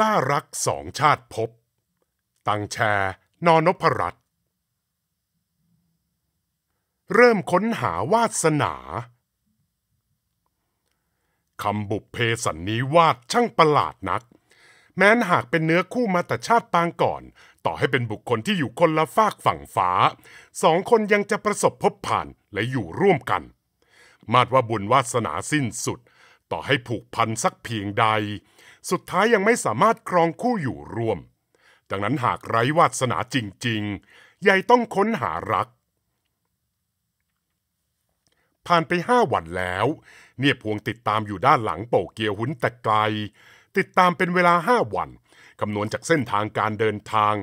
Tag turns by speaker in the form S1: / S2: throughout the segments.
S1: ล่ารักสองชาติพบ ตังแชร์ นอนพรัตเริ่มค้นหาวาสนาคำบุพเพสันนิวาสช่างประหลาดนัก แม้นหากเป็นเนื้อคู่มาแต่ชาติปางก่อน ต่อให้เป็นบุคคลที่อยู่คนละฝากฝั่งฟ้า สองคนยังจะประสบพบผ่านและอยู่ร่วมกัน มาดว่าบุญวาสนาสิ้นสุด ต่อให้ผูกพันสักเพียงใดสุดท้ายยังไม่สามารถครองคู่อยู่รวม ดังนั้นหากไร้วาสนาจริงๆ ยายต้องค้นหารัก ผ่านไปห้าวันแล้ว เนี่ยพวงติดตามอยู่ด้านหลังโปเกียวหุนแต่ไกล ติดตามเป็นเวลาห้าวัน คำนวณจากเส้นทางการเดินทาง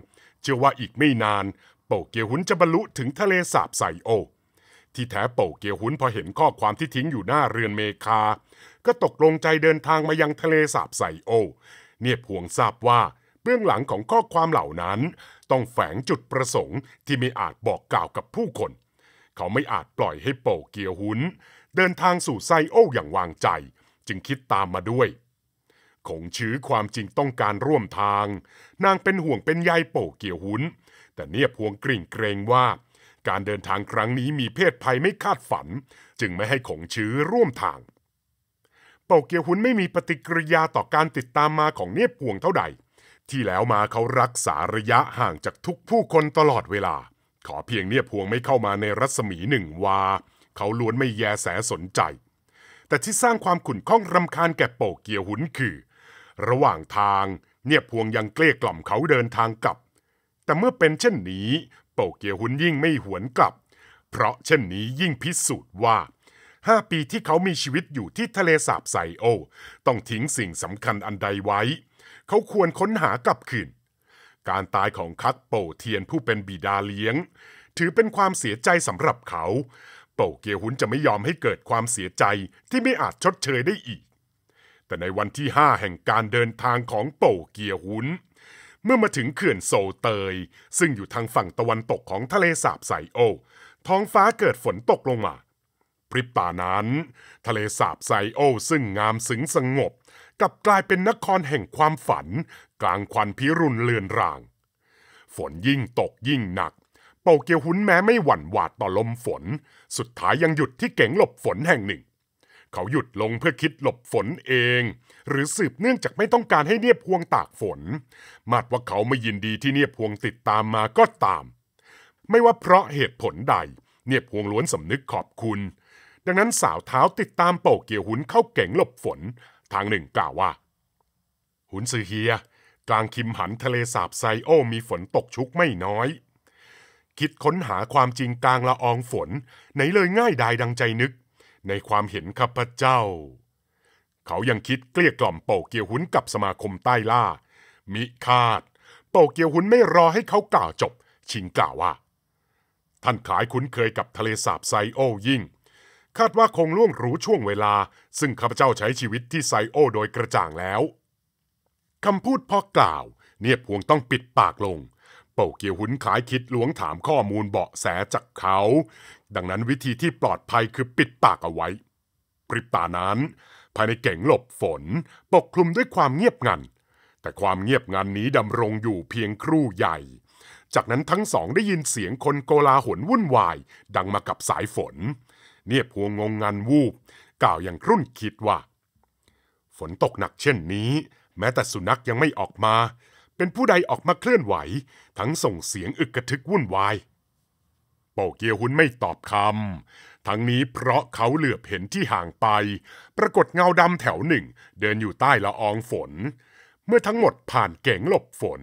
S1: เชื่อว่าอีกไม่นานโปเกียวหุนจะบรรลุถึงทะเลสาบไซโอ ที่แท้โปเกียวหุนพอเห็นข้อความที่ทิ้งอยู่หน้าเรือนเมคาก็ตกลงใจเดินทางมายังทะเลสาบไซโอ เนียบห่วงทราบว่าเบื้องหลังของข้อความเหล่านั้น ต้องแฝงจุดประสงค์ที่ไม่อาจบอกกล่าวกับผู้คน เขาไม่อาจปล่อยให้โปเกียวหุนเดินทางสู่ไซโออย่างวางใจ จึงคิดตามมาด้วยคงชื้อความจริงต้องการร่วมทาง นางเป็นห่วงเป็นใยโปเกียวหุนแต่เนียบห่วงกริ่งเกรงว่า การเดินทางครั้งนี้มีเพศภัยไม่คาดฝัน จึงไม่ให้ขงชื้อร่วมทางโตเกียวหุนไม่มีปฏิกิริยาต่อการติดตามมาของเนียบพวงเท่าใดที่แล้วมาเขารักษาระยะห่างจากทุกผู้คนตลอดเวลา ขอเพียงเนียบพวงไม่เข้ามาในรัศมีหนึ่งวาเขาล้วนไม่แยแสสนใจ แต่ที่สร้างความขุ่นข้องรำคาญแก่โปเกียวหุนคือ ระหว่างทางเนียบพวงยังเกลี้ยกล่อมเขาเดินทางกลับ แต่เมื่อเป็นเช่นนี้ โปเกียวหุนยิ่งไม่หวนกลับเพราะเช่นนี้ยิ่งพิสูจน์ว่า5ปีที่เขามีชีวิตอยู่ที่ทะเลสาบไซโอ ต้องทิ้งสิ่งสำคัญอันใดไว้ เขาควรค้นหากลับคืนการตายของคัตโปเทียนผู้เป็นบิดาเลี้ยง ถือเป็นความเสียใจสำหรับเขาโปเกียวหุนจะไม่ยอมให้เกิดความเสียใจที่ไม่อาจชดเชยได้อีก แต่ในวันที่ 5 แห่งการเดินทางของโปเกียวหุนเมื่อมาถึงเขื่อนโซเตยซึ่งอยู่ทางฝั่งตะวันตกของทะเลสาบไซโอ ท้องฟ้าเกิดฝนตกลงมาพริบตานั้น ทะเลสาบไซโอซึ่งงามสึงสงบ กลับกลายเป็นนครแห่งความฝัน กลางควันพิรุนเลือนราง ฝนยิ่งตกยิ่งหนักเป่าเกียวหุนแม้ไม่หวั่นหวาดต่อลมฝน สุดท้ายยังหยุดที่เก๋งหลบฝนแห่งหนึ่ง เขาหยุดลงเพื่อคิดหลบฝนเอง หรือสืบเนื่องจากไม่ต้องการให้เนียบพวงตากฝนมาดว่าเขาไม่ยินดีที่เนียบพวงติดตามมาก็ตาม ไม่ว่าเพราะเหตุผลใด เนียบพวงล้วนสำนึกขอบคุณดังนั้นสาวเท้าติดตามโปเกียวหุนเข้าเก่งหลบฝนทางหนึ่งกล่าวว่า หุนซือเฮีย กลางคิมหันทะเลสาบไซโอมีฝนตกชุกไม่น้อย คิดค้นหาความจริงกลางละอองฝน ไหนเลยง่ายดายดังใจนึก ในความเห็นข้าพเจ้า เขายังคิดเกลี้ยกล่อมโปเกียวหุนกับสมาคมใต้ล่า มิคาด โปเกียวหุนไม่รอให้เขากล่าวจบ ชิงกล่าวว่าท่านขายคุ้นเคยกับทะเลสาบไซโอยิ่งคาดว่าคงล่วงรู้ช่วงเวลา ซึ่งข้าพเจ้าใช้ชีวิตที่ไซโอโดยกระจ่างแล้วคำพูดพอกล่าวเนียบพวงต้องปิดปากลง เป่าเกียวหุนขายคิดหลวงถามข้อมูลเบาะแสจากเขา ดังนั้นวิธีที่ปลอดภัยคือปิดปากเอาไว้ปริบตานั้น ภายในเก๋งหลบฝน ปกคลุมด้วยความเงียบงันแต่ความเงียบงันนี้ดำรงอยู่เพียงครู่ใหญ่ จากนั้นทั้งสองได้ยินเสียงคนโกลาหลวุ่นวาย ดังมากับสายฝนเนียบหัวงงงันวูบกล่าวอย่างครุ่นคิดว่า ฝนตกหนักเช่นนี้ แม้แต่สุนัขยังไม่ออกมา เป็นผู้ใดออกมาเคลื่อนไหว ทั้งส่งเสียงอึกกระทึกวุ่นวายโปเกียวหุนไม่ตอบคำ ทั้งนี้เพราะเขาเหลือบเห็นที่ห่างไป ปรากฏเงาดำแถวหนึ่ง เดินอยู่ใต้ละอองฝน เมื่อทั้งหมดผ่านเก่งหลบฝน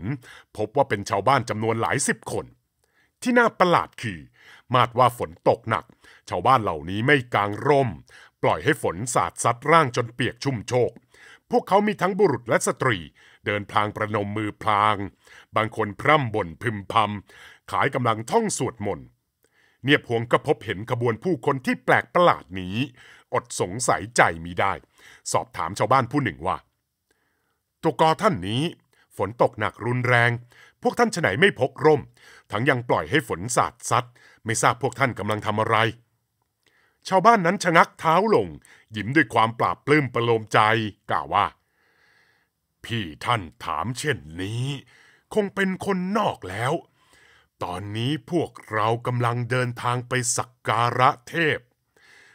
S1: พบว่าเป็นชาวบ้านจำนวนหลายสิบคน ที่น่าประหลาดคือมาดว่าฝนตกหนัก ชาวบ้านเหล่านี้ไม่กางร่ม ปล่อยให้ฝนสาดซัดร่างจนเปียกชุ่มโชกพวกเขามีทั้งบุรุษและสตรี เดินพลางประนมมือพลาง บางคนพร่ำบ่นพึมพำขายกำลังท่องสวดมนต์เนียบหวงก็พบเห็นขบวนผู้คนที่แปลกประหลาดนี้ อดสงสัยใจมีได้ สอบถามชาวบ้านผู้หนึ่งว่าตัวกอท่านนี้ ฝนตกหนักรุนแรง พวกท่านฉไหนไม่พกร่ม ทั้งยังปล่อยให้ฝนสาดซัดไม่ทราบพวกท่านกำลังทำอะไร ชาวบ้านนั้นชะงักเท้าลงยิ้มด้วยความปราบปลื้มประโลมใจ กล่าวว่าพี่ท่านถามเช่นนี้ คงเป็นคนนอกแล้ว ตอนนี้พวกเรากำลังเดินทางไปสักการะเทพ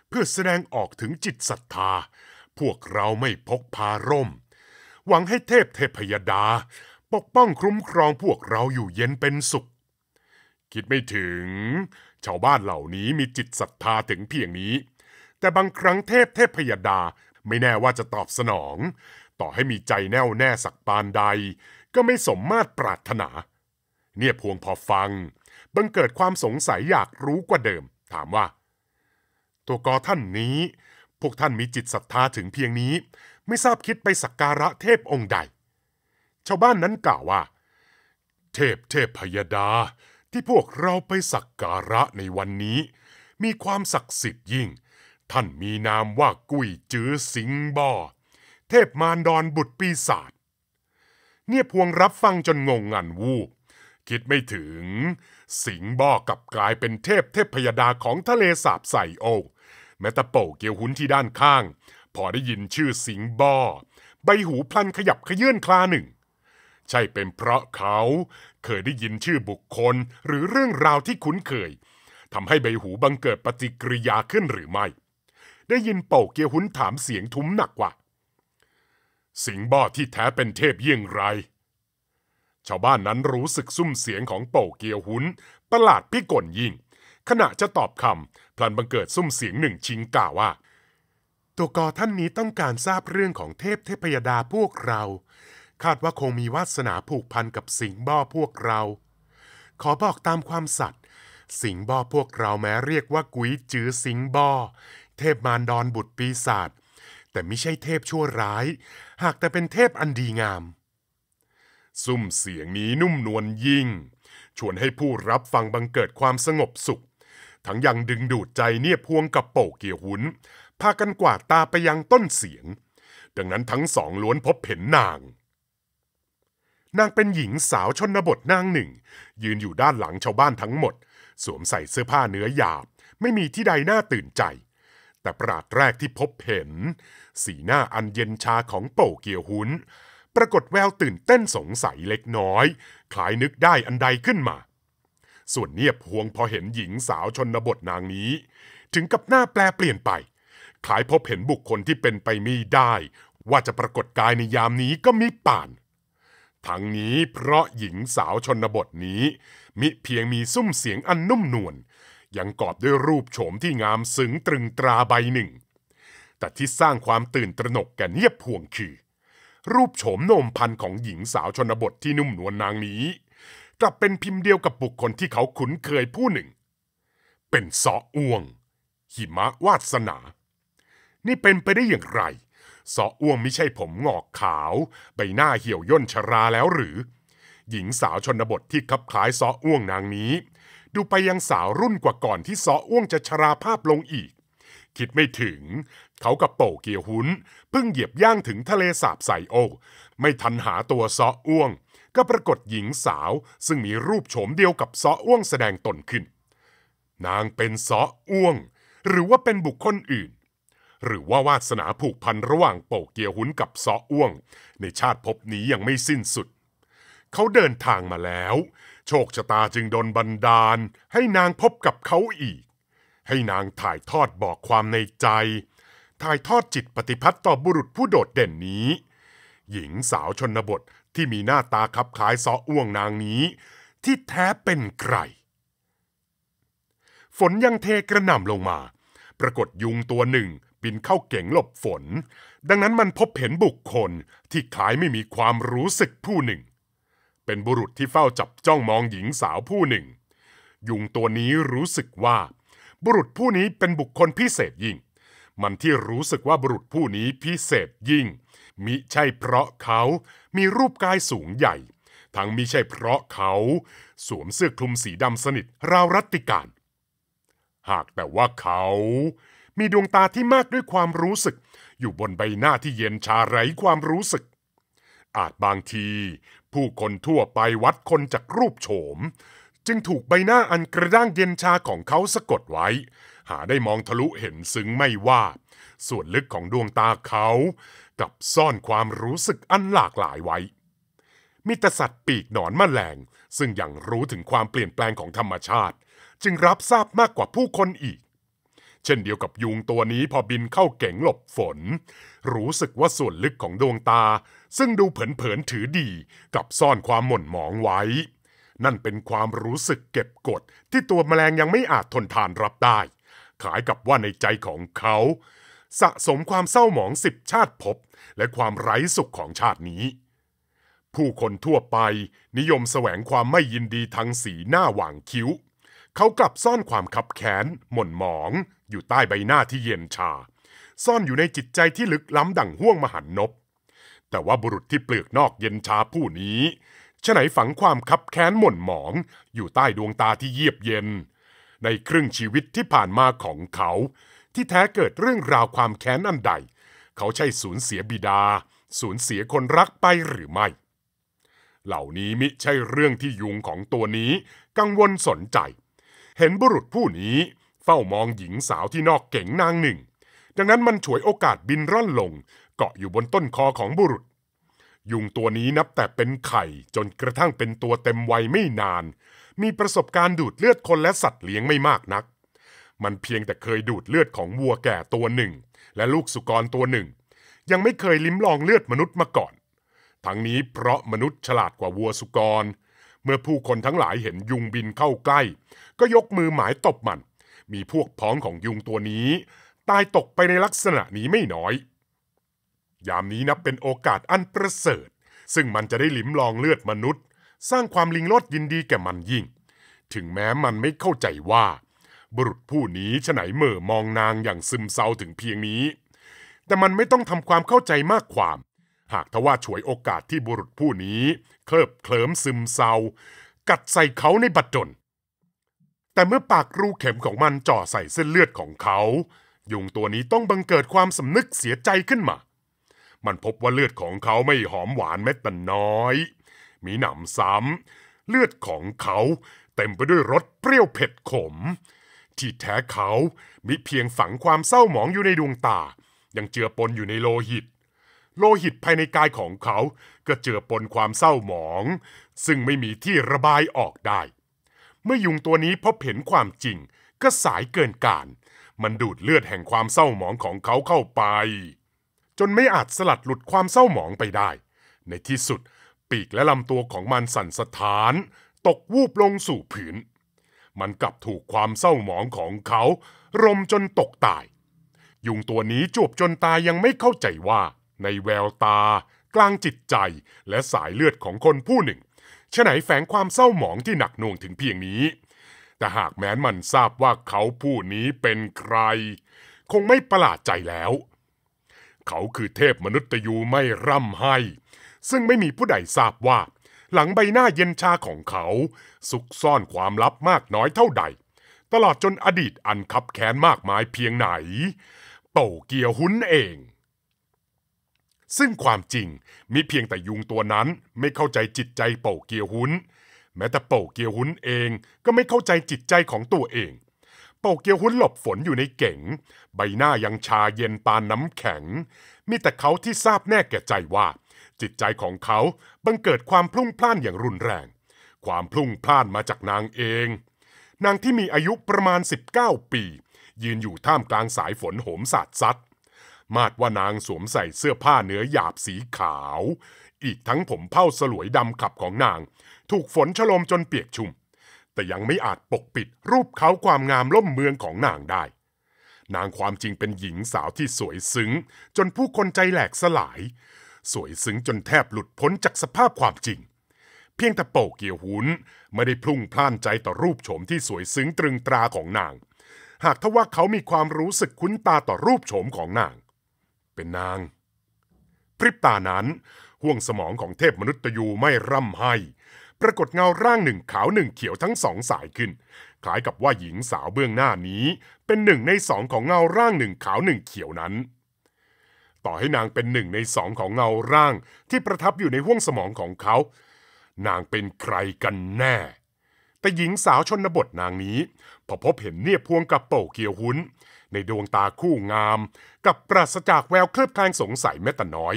S1: เพื่อแสดงออกถึงจิตศรัทธา พวกเราไม่พกพาร่ม หวังให้เทพเทพยดา ปกป้องคุ้มครองพวกเราอยู่เย็นเป็นสุขคิดไม่ถึง ชาวบ้านเหล่านี้มีจิตศรัทธาถึงเพียงนี้ แต่บางครั้งเทพเทพพยดาไม่แน่ว่าจะตอบสนอง ต่อให้มีใจแน่วแน่สักปานใด ก็ไม่สมมาตรปรารถนา เนี่ยพวงพอฟัง บังเกิดความสงสัยอยากรู้กว่าเดิม ถามว่า ตัวกอท่านนี้ พวกท่านมีจิตศรัทธาถึงเพียงนี้ ไม่ทราบคิดไปสักการะเทพองค์ใด ชาวบ้านนั้นกล่าวว่า เทพเทพพยดาที่พวกเราไปสักการะในวันนี้ มีความศักดิ์สิทธิ์ยิ่ง ท่านมีนามว่ากุ้ยจื้อสิงบอเทพมารดอนบุตรปีศาจ เนี่ยพวงรับฟังจนงงงันวูบ คิดไม่ถึง สิงบ่อกับกลายเป็นเทพเทพพยดาของทะเลสาบใสโอ แม้ต่โป่เกียวหุนที่ด้านข้าง พอได้ยินชื่อสิงบ่อ ใบหูพลันขยับขยื่นคลาหนึ่งใช่เป็นเพราะเขาเคยได้ยินชื่อบุคคลหรือเรื่องราวที่คุ้นเคยทำให้ใบหูบังเกิดปฏิกิริยาขึ้นหรือไม่ ได้ยินเป่าเกียหุนถามเสียงทุ้มหนักว่า สิงบ่อที่แท้เป็นเทพเยี่ยงไร ชาวบ้านนั้นรู้สึกซุ่มเสียงของเป่าเกียวหุนประหลาดพิกลยิ่ง ขณะจะตอบคำพลันบังเกิดซุ่มเสียงหนึ่งชิงกล่าวว่าตัวกอท่านนี้ต้องการทราบเรื่องของเทพเทพยดาพวกเราคาดว่าคงมีวาสนาผูกพันกับสิงบ่อพวกเรา ขอบอกตามความสัตย์ สิงบ่อพวกเราแม้เรียกว่ากุ้ยจื้อสิงบ่อ เทพมารดอนบุตรปีศาจ แต่ไม่ใช่เทพชั่วร้าย หากแต่เป็นเทพอันดีงาม ซุ่มเสียงนี้นุ่มนวลยิ่ง ชวนให้ผู้รับฟังบังเกิดความสงบสุข ทั้งยังดึงดูดใจเนี่ยพวงกับโป่เกี่ยวหุน พากันกวาดตาไปยังต้นเสียง ดังนั้นทั้งสองล้วนพบเห็นนางนางเป็นหญิงสาวชนบทนางหนึ่งยืนอยู่ด้านหลังชาวบ้านทั้งหมด สวมใส่เสื้อผ้าเนื้อหยาบ ไม่มีที่ใดน่าตื่นใจ แต่ปราดแรกที่พบเห็น สีหน้าอันเย็นชาของโป่เกียวหุนปรากฏแววตื่นเต้นสงสัยเล็กน้อย คล้ายนึกได้อันใดขึ้นมา ส่วนเนียบพวงพอเห็นหญิงสาวชนบทนางนี้ ถึงกับหน้าแปลเปลี่ยนไปคล้ายพบเห็นบุคคลที่เป็นไปไม่ได้ ว่าจะปรากฏกายในยามนี้ก็มีป่านทั้งนี้เพราะหญิงสาวชนบทนี้ มิเพียงมีซุ้มเสียงอันนุ่มนวลยังกอบด้วยรูปโฉมที่งามซึ้งตรึงตราใบหนึ่ง แต่ที่สร้างความตื่นตระหนกแก่เนียบพวงคือ รูปโฉมโนมพันของหญิงสาวชนบทที่นุ่มนวลนนางนี้กลับเป็นพิมพ์เดียวกับบุคคลที่เขาคุ้นเคยผู้หนึ่ง เป็นสออ้วงหิมะวาสนา นี่เป็นไปได้อย่างไราออ้วมไม่ใช่ผมหงอกขาว ใบหน้าเหี่ยวย่นชราแล้วหรือ หญิงสาวชนบทที่คับคล้ายาออ้วงนางนี้ ดูไปยังสาวรุ่นกว่าก่อนที่าออ้วงจะชราภาพลงอีก คิดไม่ถึง เขากับโป่เกียวหุนเพิ่งเหยียบย่างถึงทะเลสาบใสโอ ไม่ทันหาตัวาออ้วง ก็ปรากฏหญิงสาวซึ่งมีรูปโฉมเดียวกับาออ้วงแสดงตนขึ้น นางเป็นาออ้วง หรือว่าเป็นบุคคลอื่นหรือว่าวาสนาผูกพันระหว่าง โปเกียวหุนกับซออ้วง ในชาติภพนี้ยังไม่สิ้นสุด เขาเดินทางมาแล้ว โชคชะตาจึงดนบันดาลให้นางพบกับเขาอีก ให้นางถ่ายทอดบอกความในใจ ถ่ายทอดจิตปฏิพัตต่อบุรุษผู้โดดเด่นนี้ หญิงสาวชนบทที่มีหน้าตาคับคลายซออ้วงนางนี้ ที่แท้เป็นใครฝนยังเทกระหน่ำลงมา ปรากฏยุงตัวหนึ่งบินเข้าเก๋งหลบฝน ดังนั้นมันพบเห็นบุคคลที่คล้ายไม่มีความรู้สึกผู้หนึ่ง เป็นบุรุษที่เฝ้าจับจ้องมองหญิงสาวผู้หนึ่งยุงตัวนี้รู้สึกว่า บุรุษผู้นี้เป็นบุคคลพิเศษยิ่ง มันที่รู้สึกว่าบุรุษผู้นี้พิเศษยิ่งมิใช่เพราะเขา มีรูปกายสูงใหญ่ ทั้งมิใช่เพราะเขา สวมเสื้อคลุมสีดำสนิทราวรัตติการหากแต่ว่าเขามีดวงตาที่มากด้วยความรู้สึก อยู่บนใบหน้าที่เย็นชาไร้ความรู้สึก อาจบางที ผู้คนทั่วไปวัดคนจากรูปโฉม จึงถูกใบหน้าอันกระด้างเย็นชาของเขาสะกดไว้ หาได้มองทะลุเห็นซึ้งไม่ว่า ส่วนลึกของดวงตาเขากับซ่อนความรู้สึกอันหลากหลายไว้มีแต่สัตว์ปีกหนอนมแมลงซึ่งยังรู้ถึงความเปลี่ยนแปลงของธรรมชาติ จึงรับทราบมากกว่าผู้คนอีกเช่นเดียวกับยุงตัวนี้พอบินเข้าเก๋งหลบฝน รู้สึกว่าส่วนลึกของดวงตา ซึ่งดูเผินๆถือดีกับซ่อนความหม่นหมองไว้ นั่นเป็นความรู้สึกเก็บกดที่ตัวแมลงยังไม่อาจทนทานรับได้ ขายกับว่าในใจของเขา สะสมความเศร้าหมองสิบชาติภพและความไร้สุขของชาตินี้ ผู้คนทั่วไป นิยมแสวงความไม่ยินดีทางสีหน้าหว่างคิ้วเขากลับซ่อนความขับแค้นหม่นหมอง อยู่ใต้ใบหน้าที่เย็นชา ซ่อนอยู่ในจิตใจที่ลึกล้ำดั่งห่วงมหันนบแต่ว่าบุรุษที่เปลือกนอกเย็นชาผู้นี้ฉไหนฝังความขับแค้นหม่นหมอง อยู่ใต้ดวงตาที่เยียบเย็น ในครึ่งชีวิตที่ผ่านมาของเขา ที่แท้เกิดเรื่องราวความแค้นอันใด เขาใช่สูญเสียบิดาสูญเสียคนรักไปหรือไม่ เหล่านี้มิใช่เรื่องที่ยุงของตัวนี้กังวลสนใจเห็นบุรุษผู้นี้เฝ้ามองหญิงสาวที่นอกเก่งนางหนึ่ง ดังนั้นมันฉวยโอกาสบินร่อนลงเกาะอยู่บนต้นคอของบุรุษ ยุงตัวนี้นับแต่เป็นไข่จนกระทั่งเป็นตัวเต็มวัยไม่นาน มีประสบการณ์ดูดเลือดคนและสัตว์เลี้ยงไม่มากนัก มันเพียงแต่เคยดูดเลือดของวัวแก่ตัวหนึ่ง และลูกสุกรตัวหนึ่ง ยังไม่เคยลิ้มลองเลือดมนุษย์มาก่อน ทั้งนี้เพราะมนุษย์ฉลาดกว่าวัวสุกรเมื่อผู้คนทั้งหลายเห็นยุงบินเข้าใกล้ ก็ยกมือหมายตบมัน มีพวกพ้องของยุงตัวนี้ ตายตกไปในลักษณะนี้ไม่น้อย ยามนี้นับเป็นโอกาสอันประเสริฐ ซึ่งมันจะได้ลิ้มลองเลือดมนุษย์ สร้างความลิงโลดยินดีแก่มันยิ่ง ถึงแม้มันไม่เข้าใจว่า บุรุษผู้นี้ฉไหนเมื่อมองนางอย่างซึมเศร้าถึงเพียงนี้ แต่มันไม่ต้องทำความเข้าใจมากความหากทว่าฉวยโอกาสที่บุรุษผู้นี้เคลิบเคลิมซึมเศร้ากัดใส่เขาในบัดจนแต่เมื่อปากรูเข็มของมัน จ่อใส่เส้นเลือดของเขา ยุงตัวนี้ต้องบังเกิดความสำนึกเสียใจขึ้นมา มันพบว่าเลือดของเขาไม่หอมหวานแม้แต่น้อย มีหนำซ้ำเลือดของเขาเต็มไปด้วยรสเปรี้ยวเผ็ดขม ที่แท้เขามิเพียงฝังความเศร้าหมองอยู่ในดวงตายังเจือปนอยู่ในโลหิตโลหิตภายในกายของเขาก็เจือปนความเศร้าหมอง ซึ่งไม่มีที่ระบายออกได้ เมื่อยุงตัวนี้พบเห็นความจริง ก็สายเกินการ มันดูดเลือดแห่งความเศร้าหมองของเขาเข้าไป จนไม่อาจสลัดหลุดความเศร้าหมองไปได้ ในที่สุด ปีกและลำตัวของมันสั่นสะท้าน ตกวูบลงสู่ผืน มันกลับถูกความเศร้าหมองของเขา รมจนตกตาย ยุงตัวนี้จูบจนตายยังไม่เข้าใจว่าในแววตา กลางจิตใจและสายเลือดของคนผู้หนึ่งฉะไหนแฝงความเศร้าหมองที่หนักหน่วงถึงเพียงนี้ แต่หากแม้นมันทราบว่าเขาผู้นี้เป็นใคร คงไม่ประหลาดใจแล้ว เขาคือเทพมนุษย์ยูไม่ร่ำให้ ซึ่งไม่มีผู้ใดทราบว่า หลังใบหน้าเย็นชาของเขาซุกซ่อนความลับมากน้อยเท่าใด ตลอดจนอดีตอันคับแค้นมากมายเพียงไหน โตเกียวหุนเองซึ่งความจริงมีเพียงแต่ยุงตัวนั้นไม่เข้าใจจิตใจเป่าเกียวหุนแม้แต่เป่าเกียวหุนเองก็ไม่เข้าใจจิตใจของตัวเอง เป่าเกียวหุนหลบฝนอยู่ในเก๋งใบหน้ายังชาเย็นปานน้ำแข็ง มีแต่เขาที่ทราบแน่แก่ใจว่า จิตใจของเขาบังเกิดความพลุ่งพล่าน อย่างรุนแรง ความพลุ่งพล่านมาจากนางเอง นางที่มีอายุประมาณ 19 ปี ยืนอยู่ท่ามกลางสายฝนโหมสาดซัดมาดว่านางสวมใส่เสื้อผ้าเนื้อหยาบสีขาว อีกทั้งผมเผ้าสลวยดำขับของนาง ถูกฝนฉลมจนเปียกชุ่ม แต่ยังไม่อาจปกปิดรูปเขาความงามล่มเมืองของนางได้ นางความจริงเป็นหญิงสาวที่สวยซึ้ง จนผู้คนใจแหลกสลาย สวยซึ้งจนแทบหลุดพ้นจากสภาพความจริง เพียงแต่โปเกียวหุนไม่ได้พลุ่งพล่านใจต่อรูปโฉมที่สวยซึ้งตรึงตราของนาง หากทว่าเขามีความรู้สึกคุ้นตาต่อรูปโฉมของนาง็นนางพริบตานั้น ห่วงสมองของเทพมนุษย์ยูไม่ร่ำไห้ ปรากฏเงาร่างหนึ่งขาวหนึ่งเขียวทั้งสองสายขึ้นคล้ายกับว่าหญิงสาวเบื้องหน้านี้ เป็นหนึ่งในสองของเงาร่างหนึ่งขาวหนึ่งเขียวนั้น ต่อให้นางเป็นหนึ่งในสองของเงาร่างที่ประทับอยู่ในห่วงสมองของเขา นางเป็นใครกันแน่ แต่หญิงสาวชนบทนางนี้พอพบเห็นเนี่ยพวงกับโปเกียวหุ้นในดวงตาคู่งาม กับปราศจากแววเคลือบแคลงสงสัยแม้แต่น้อย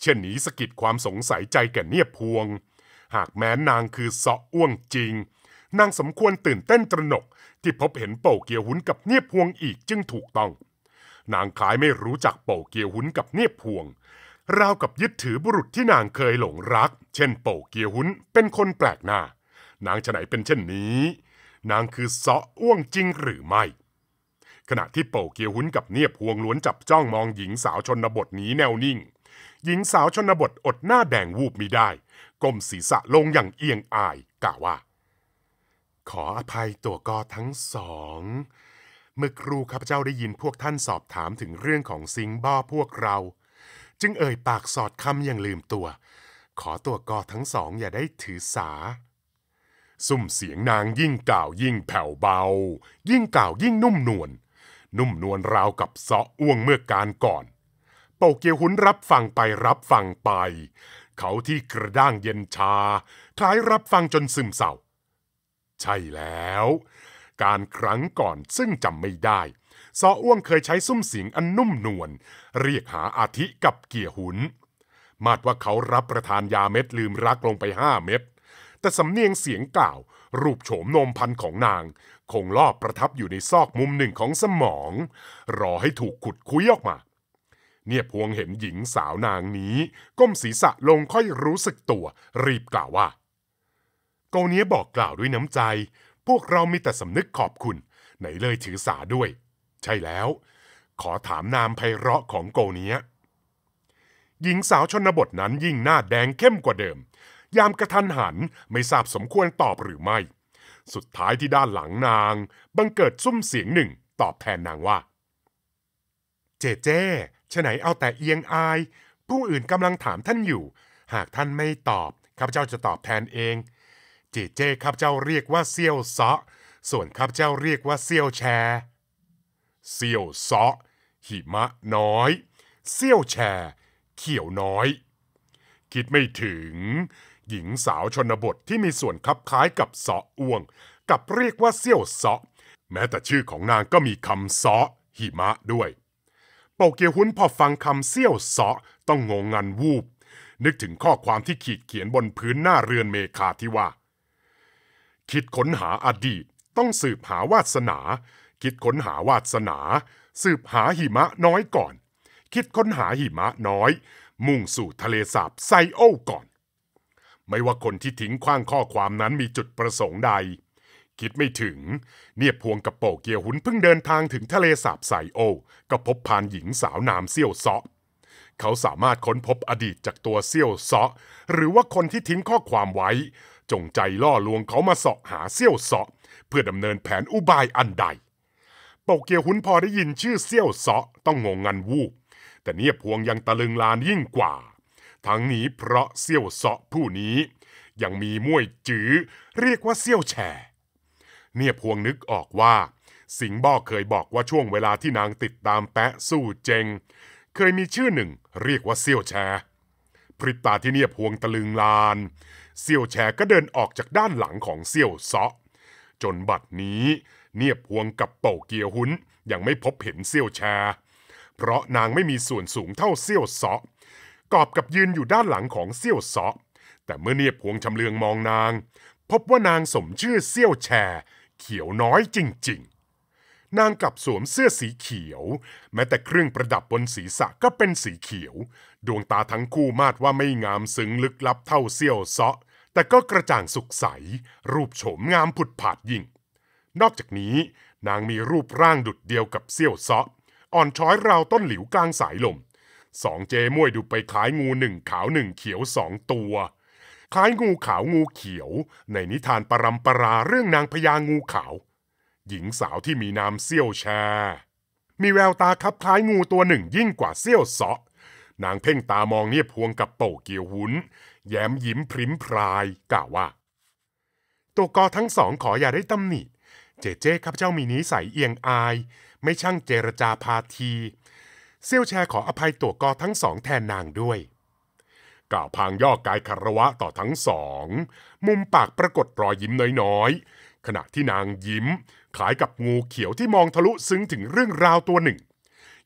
S1: เช่นนี้สกิดความสงสัยใจแก่เนียบพวง หากแม้นางคือเสาะอ้วงจริงนางสมควรตื่นเต้นตระหนก ที่พบเห็นโป่เกียวหุนกับเนียบพวงอีกจึงถูกต้อง นางขายไม่รู้จักโป่เกียวหุนกับเนียบพวง ราวกับยึดถือบุรุษที่นางเคยหลงรัก เช่นโป่เกียวหุนเป็นคนแปลกหน้านางฉไหนเป็นเช่นนี้ นางคือเสาะอ้วงจริงหรือไม่ขณะที่โปเกียวหุนกับเนียบพวงล้วนจับจ้องมองหญิงสาวชนบทนี้แนวนิ่ง หญิงสาวชนบทอดหน้าแดงวูบมิได้ก้มศีรษะลงอย่างเอียงอาย กล่าวว่า ขออภัยตัวกอทั้งสอง เมื่อครูข้าพเจ้าได้ยินพวกท่านสอบถามถึงเรื่องของซิงบ้อพวกเรา จึงเอ่ยปากสอดคำอย่างลืมตัว ขอตัวกอทั้งสอง อย่าได้ถือสา ซุ่มเสียงนางยิ่งกล่าวยิ่งแผ่วเบา ยิ่งกล่าวยิ่งนุ่มนวลนุ่มนวลราวกับเสาะอ้วงเมื่อการก่อน เป่าเกียวหุน รับฟังไปรับฟังไป เขาที่กระด้างเย็นชาคล้ายรับฟังจนซึมเศร้า ใช่แล้ว การครั้งก่อนซึ่งจำไม่ได้ซออ้วงเคยใช้ซุ้มเสียงอันนุ่มนวล เรียกหาอาทิกับเกียหุนมาดว่าเขารับประทานยาเม็ดลืมรักลงไปห้าเม็ดแต่สำเนียงเสียงกล่าว รูปโฉมนมพันของนางคงลอบประทับอยู่ในซอกมุมหนึ่งของสมอง รอให้ถูกขุดคุยออกมา เนี่ยพวงเห็นหญิงสาวนางนี้ ก้มศีรษะลงค่อยรู้สึกตัว รีบกล่าวว่า เกาเนี้ยบอกกล่าวด้วยน้ำใจ พวกเรามีแต่สำนึกขอบคุณ ไหนเลยถือสาด้วย ใช่แล้ว ขอถามนามไพเราะของโกเนี้ยหญิงสาวชนบทนั้นยิ่งหน้าแดงเข้มกว่าเดิม ยามกระทันหันไม่ทราบสมควรตอบหรือไม่สุดท้ายที่ด้านหลังนาง บังเกิดซุ้มเสียงหนึ่งตอบแทนนางว่าเจเจ้ฉไหนเอาแต่เอียงอาย ผู้อื่นกำลังถามท่านอยู่ หากท่านไม่ตอบข้าพเจ้าจะตอบแทนเอง เจเจ้ข้าพเจ้าเรียกว่าเซียวซาะส่วนข้าพเจ้าเรียกว่าเซียวแชเซียวซาะ หิมะน้อยเซียวแชเขียวน้อย คิดไม่ถึงหญิงสาวชนบทที่มีส่วนคลับคล้ายกับเสาะอ้วง กับเรียกว่าเซี่ยวเสาะแม้แต่ชื่อของนางก็มีคำ เสาะหิมะด้วย เป่าเกียวหุนพอฟังคำเซี่ยวเสาะ ต้องงงงันวูบ นึกถึงข้อความที่ขีดเขียนบนพื้นหน้าเรือนเมคาที่ว่าคิดค้นหาอดีตต้องสืบหาวาสนาคิดค้นหาวาสนา สืบหาหิมะน้อยก่อนคิดค้นหาหิมะน้อย มุ่งสู่ทะเลสาบไซโอก่อนไม่ว่าคนที่ทิ้งขว้างข้อความนั้นมีจุดประสงค์ใด คิดไม่ถึง เนียบพวงกับโปเกียวหุนเพิ่งเดินทางถึงทะเลสาบไซโอ ก็พบพานหญิงสาวนามเซี่ยวซอเขาสามารถค้นพบอดีตจากตัวเซี่ยวซอหรือว่าคนที่ทิ้งข้อความไว้ จงใจล่อลวงเขามาเสาะหาเซี่ยวซอเพื่อดำเนินแผนอุบายอันใดโปเกียวหุนพอได้ยินชื่อเซี่ยวซอต้องงงงันวูบแต่เนียบพวงยังตะลึงลานยิ่งกว่าทั้งนี้เพราะเซี่ยวเซาะผู้นี้ ยังมีม่วยจือ้อเรียกว่าเซี่ยวแฉเนี่ยพวงนึกออกว่า สิงบ่อเคยบอกว่าช่วงเวลาที่นางติดตามแปะสู้เจงเคยมีชื่อหนึ่ง เรียกว่าเซี่ยวแชพริบตาที่เนี่ยพวงตะลึงลานเซี่ยวแชก็เดินออกจากด้านหลังของเซี่ยวเซาะจนบัดนี้ เนี่ยพวงกับเป่าเกียวหุนยังไม่พบเห็นเซี่ยวแชเพราะนางไม่มีส่วนสูงเท่าเซี่ยวเซาะกอบกับยืนอยู่ด้านหลังของเซี่ยวซอกแต่เมื่อเนียบพวงชำเลืองมองนาง พบว่านางสมชื่อเซี่ยวแชร์เขียวน้อยจริงๆ นางกลับสวมเสื้อสีเขียว แม้แต่เครื่องประดับบนศีรษะก็เป็นสีเขียว ดวงตาทั้งคู่มาดว่าไม่งามซึ้งลึกลับเท่าเซี่ยวซอกแต่ก็กระจ่างสุขใส รูปโฉมงามผุดผาดยิ่ง นอกจากนี้นางมีรูปร่างดุดเดียวกับเซี่ยวซอกอ่อนช้อยราวต้นหลิวกลางสายลมสองเจม่วยดูไปคล้ายงูหนึ่งขาวหนึ่งเขียวสองตัว คล้ายงูขาวงูเขียว ในนิทานปรำปราเรื่องนางพญางูขาว หญิงสาวที่มีนามเซี่ยวแชมีแววตาคับคล้ายงูตัวหนึ่งยิ่งกว่าเซี่ยวเสาะนางเพ่งตามองเนียบพวงกับโปเกียวหุน แย้มยิ้มพริ้มพรายกล่าวว่าตัวกอทั้งสองขออย่าได้ตำหนิเจเจ้ครับเจ้ามีนิสัยเอียงอาย ไม่ช่างเจรจาพาทีเซี่ยวแชร์ขออภัยตัวกอทั้งสองแทนนางด้วยกล่าวพางย่อกายคารวะต่อทั้งสอง มุมปากปรากฏรอยยิ้มน้อยๆ ขณะที่นางยิ้ม ขายกับงูเขียวที่มองทะลุซึ้งถึงเรื่องราวตัวหนึ่ง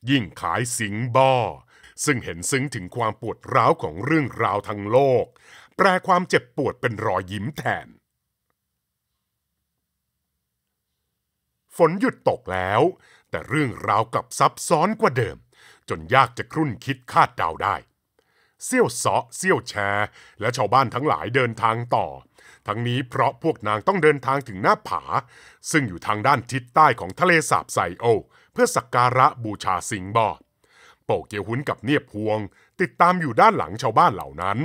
S1: ยิ่งขายสิงบอซึ่งเห็นซึ้งถึงความปวดร้าวของเรื่องราวทั้งโลก แปลความเจ็บปวดเป็นรอยยิ้มแทน ฝนหยุดตกแล้ว แต่เรื่องราวกลับซับซ้อนกว่าเดิมจนยากจะครุ่นคิดคาดเดาได้เซี่ยวเสาะเซี่ยวแชและชาวบ้านทั้งหลายเดินทางต่อ ทั้งนี้เพราะพวกนางต้องเดินทางถึงหน้าผา ซึ่งอยู่ทางด้านทิศใต้ของทะเลสาบไซโอ เพื่อสักการะบูชาสิงบอโปเกียวหุนกับเนียบพวง ติดตามอยู่ด้านหลังชาวบ้านเหล่านั้น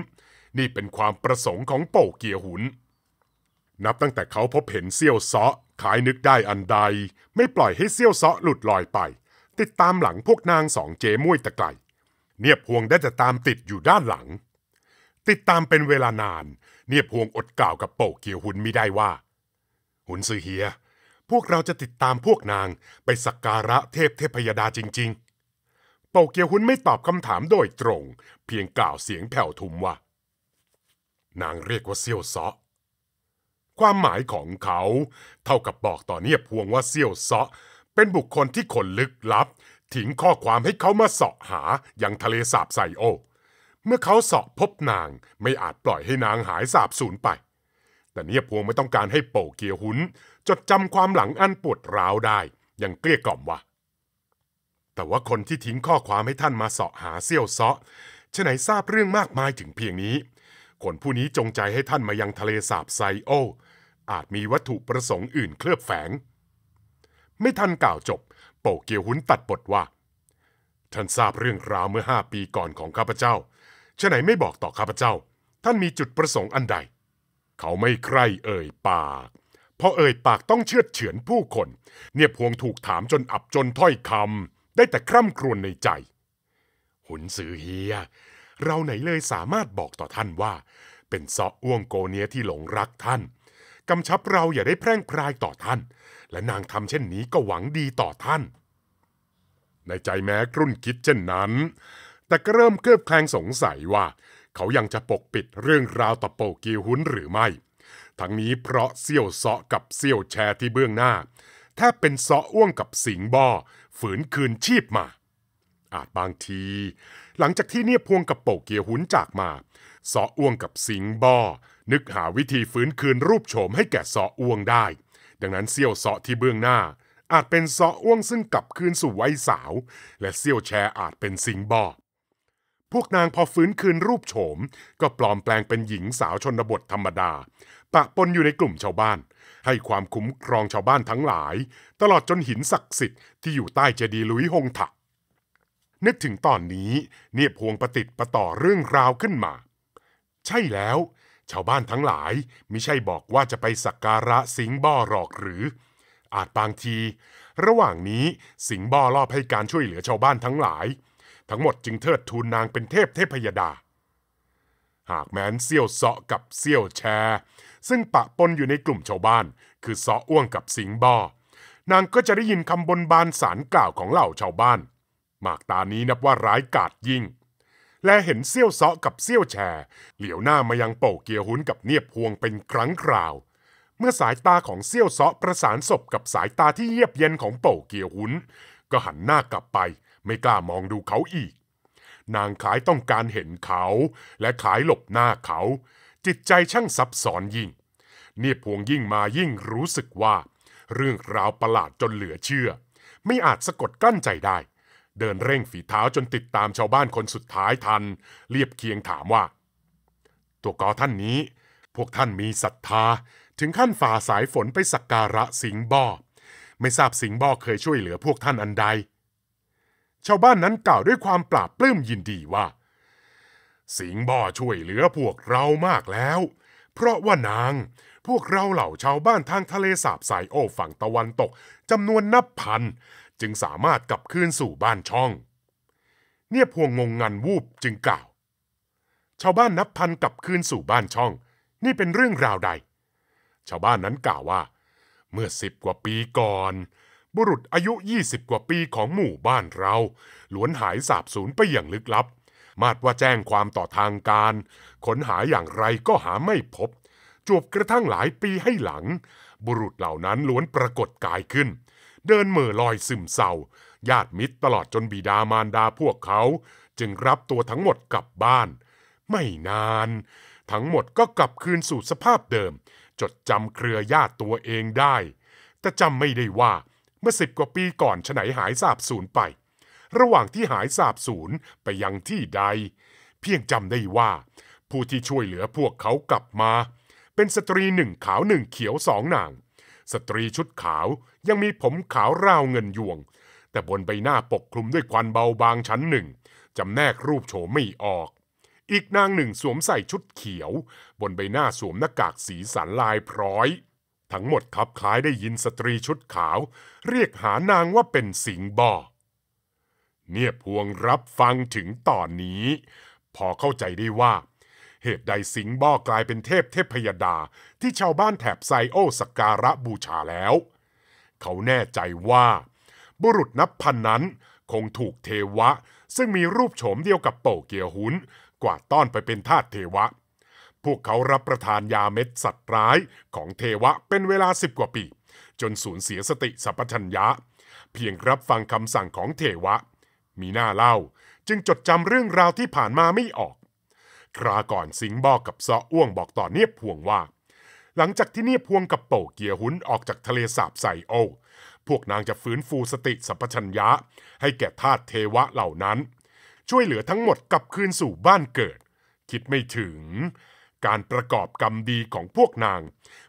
S1: นี่เป็นความประสงค์ของโปเกียวหุน นับตั้งแต่เขาพบเห็นเซี่ยวเซาะขายนึกได้อันใด ไม่ปล่อยให้เซี่ยวเซาะหลุดลอยไปติดตามหลังพวกนางสองเจมุ้ยตะไกลเนียบพวงได้จะตามติดอยู่ด้านหลัง ติดตามเป็นเวลานาน เนียบพวงอดกล่าวกับโปกเกียวหุนมิได้ว่า หุนซือเฮียพวกเราจะติดตามพวกนางไปสักการะเทพเทพยดาจริงๆโปกเกียวหุนไม่ตอบคำถามโดยตรง เพียงกล่าวเสียงแผ่วทุมว่า นางเรียกว่าเซี่ยวซาะความหมายของเขา เท่ากับบอกต่อเนียบพวงว่าเซี่ยวซาะเป็นบุคคลที่ขนลึกลับทิ้งข้อความให้เขามาเสาะหาอย่างทะเลสาบไซโอ เมื่อเขาเสาะพบนางไม่อาจปล่อยให้นางหายสาบสูญไป แต่เนี่ยพวงไม่ต้องการให้โปเกียวหุนจดจำความหลังอันปวดร้าวได้อย่างเกลี้ยกล่อมว่า แต่ว่าคนที่ทิ้งข้อความให้ท่านมาเสาะหาเซี่ยวเซาะชะไหนทราบเรื่องมากมายถึงเพียงนี้คนผู้นี้จงใจให้ท่านมายังทะเลสาบไซโออาจมีวัตถุประสงค์อื่นเคลือบแฝงไม่ทันกล่าวจบ โปเกียวหุนตัดบทว่า ท่านทราบเรื่องราวเมื่อห้าปีก่อนของข้าพเจ้าฉะไหนไม่บอกต่อข้าพเจ้า ท่านมีจุดประสงค์อันใด เขาไม่ใคร่เอ่ยปาก เพราะเอ่ยปากต้องเชื่อเฉือนผู้คน เนี่ยพวงถูกถามจนอับจนถ้อยคำได้แต่คร่ำครวญในใจ หุนซือเฮีย เราไหนเลยสามารถบอกต่อท่านว่า เป็นซออ้วงโกเนียที่หลงรักท่านกำชับเราอย่าได้แพร่งพรายต่อท่านและนางทำเช่นนี้ก็หวังดีต่อท่าน ในใจแม้กรุ่นคิดเช่นนั้น แต่ก็เริ่มเคลือบแคลงสงสัยว่า เขายังจะปกปิดเรื่องราวตะโปกีวหุนหรือไม่ ทั้งนี้เพราะเซี่ยวเซาะกับเซี่ยวแชร์ที่เบื้องหน้าแทบเป็นเซาะอ้วงกับสิงบอฝืนคืนชีพมา อาจบางที หลังจากที่เนียพวงกับโปเกียหุนจากมาเซาะอ้วงกับสิงบอนึกหาวิธีฝืนคืนรูปโฉมให้แก่เซาะอ้วงได้ดังนั้นเซี่ยวเซาะที่เบื้องหน้า อาจเป็นเซาะอ้วงซึ่งกลับคืนสู่วัยสาว และเซี่ยวแชอาจเป็นสิงบอกพวกนางพอฟื้นคืนรูปโฉม ก็ปลอมแปลงเป็นหญิงสาวชนบทธรรมดา ปะปนอยู่ในกลุ่มชาวบ้าน ให้ความคุ้มครองชาวบ้านทั้งหลาย ตลอดจนหินศักดิ์สิทธิ์ที่อยู่ใต้เจดีย์ลุยหงถัก นึกถึงตอนนี้ เนียบพวงประติดประต่อเรื่องราวขึ้นมา ใช่แล้วชาวบ้านทั้งหลายมิใช่บอกว่าจะไปสักการะสิงบ่อหรอกหรือ อาจบางทีระหว่างนี้สิงบ่อรอบให้การช่วยเหลือชาวบ้านทั้งหลาย ทั้งหมดจึงเทิดทูนนางเป็นเทพเทพยดา หากแม้นเซี่ยวเสาะกับเซี่ยวแชซึ่งปะปนอยู่ในกลุ่มชาวบ้าน คือเสาะอ้วงกับสิงบ่อนางก็จะได้ยินคำบนบานสารกล่าวของเหล่าชาวบ้านหมากตานี้นับว่าร้ายกาจยิ่งและเห็นเซี่ยวเซาะกับเซี่ยวแช่เหลียวหน้ามายังโป่เกียหุนกับเนียบพวงเป็นครั้งคราว เมื่อสายตาของเซี่ยวเซาะประสานศพกับสายตาที่เยียบเย็นของโป่เกียหุนก็หันหน้ากลับไป ไม่กล้ามองดูเขาอีก นางขายต้องการเห็นเขาและขายหลบหน้าเขา จิตใจช่างซับซ้อนยิ่ง เนียบพวงยิ่งมายิ่งรู้สึกว่า เรื่องราวประหลาดจนเหลือเชื่อ ไม่อาจสะกดกั้นใจได้เดินเร่งฝีเท้าจนติดตามชาวบ้านคนสุดท้ายทันเรียบเคียงถามว่า ตัวกอท่านนี้ พวกท่านมีศรัทธา ถึงขั้นฝ่าสายฝนไปสักการะสิงบ่อไม่ทราบสิงบ่อเคยช่วยเหลือพวกท่านอันใด ชาวบ้านนั้นกล่าวด้วยความปราบปลื้มยินดีว่า สิงบ่อช่วยเหลือพวกเรามากแล้ว เพราะว่านาง พวกเราเหล่าชาวบ้านทางทะเลสาบสายโอฝั่งตะวันตกจำนวนนับพันจึงสามารถกลับคืนสู่บ้านช่อง เนี่ยพวงงงงันวูบจึงกล่าว ชาวบ้านนับพันกลับคืนสู่บ้านช่อง นี่เป็นเรื่องราวใด ชาวบ้านนั้นกล่าวว่า เมื่อสิบกว่าปีก่อน บุรุษอายุ 20 กว่าปีของหมู่บ้านเราล้วนหายสาบสูญไปอย่างลึกลับ มาดว่าแจ้งความต่อทางการค้นหาอย่างไรก็หาไม่พบ จวบกระทั่งหลายปีให้หลัง บุรุษเหล่านั้นล้วนปรากฏกายขึ้นเดินเหม่อลอยซึมเศร้าญาติมิตรตลอดจนบิดามารดาพวกเขาจึงรับตัวทั้งหมดกลับบ้าน ไม่นาน ทั้งหมดก็กลับคืนสู่สภาพเดิม จดจำเครือญาติตัวเองได้ แต่จำไม่ได้ว่าเมื่อสิบกว่าปีก่อนฉไหนหายสาบสูญไป ระหว่างที่หายสาบสูญไปยังที่ใด เพียงจำได้ว่า ผู้ที่ช่วยเหลือพวกเขากลับมา เป็นสตรีหนึ่งขาวหนึ่งเขียวสองนางสตรีชุดขาวยังมีผมขาวราวเงินยวง แต่บนใบหน้าปกคลุมด้วยควันเบาบางชั้นหนึ่ง จำแนกรูปโฉมไม่ออก อีกนางหนึ่งสวมใส่ชุดเขียว บนใบหน้าสวมหน้ากากสีสันลายพร้อย ทั้งหมดรับคล้ายได้ยินสตรีชุดขาว เรียกหานางว่าเป็นสิงบอเนี่ยพวงรับฟังถึงตอนนี้ พอเข้าใจได้ว่าเหตุใดสิงบ่อกลายเป็นเทพเทพยดาที่ชาวบ้านแถบไซโอสักการะบูชาแล้ว เขาแน่ใจว่า บุรุษนับพันนั้นคงถูกเทวะ ซึ่งมีรูปโฉมเดียวกับโปเกียวหุนกวาดต้อนไปเป็นทาสเทวะ พวกเขารับประทานยาเม็ดสัตว์ร้ายของเทวะเป็นเวลาสิบกว่าปี จนสูญเสียสติสัพพัญญะ เพียงรับฟังคำสั่งของเทวะ มีหน้าเล่า จึงจดจำเรื่องราวที่ผ่านมาไม่ออกครา ก่อนสิงบอกกับซออ้วงบอกต่อเนียบพวงว่า หลังจากที่เนียบพวงกับโปเกียหุนออกจากทะเลสาบไซโอ พวกนางจะฟื้น ฟูสติ สัพชัญญะ ให้แก่ธาตุเทวะเหล่านั้น ช่วยเหลือทั้งหมดกลับคืนสู่บ้านเกิด คิดไม่ถึง การประกอบกรรมดีของพวกนาง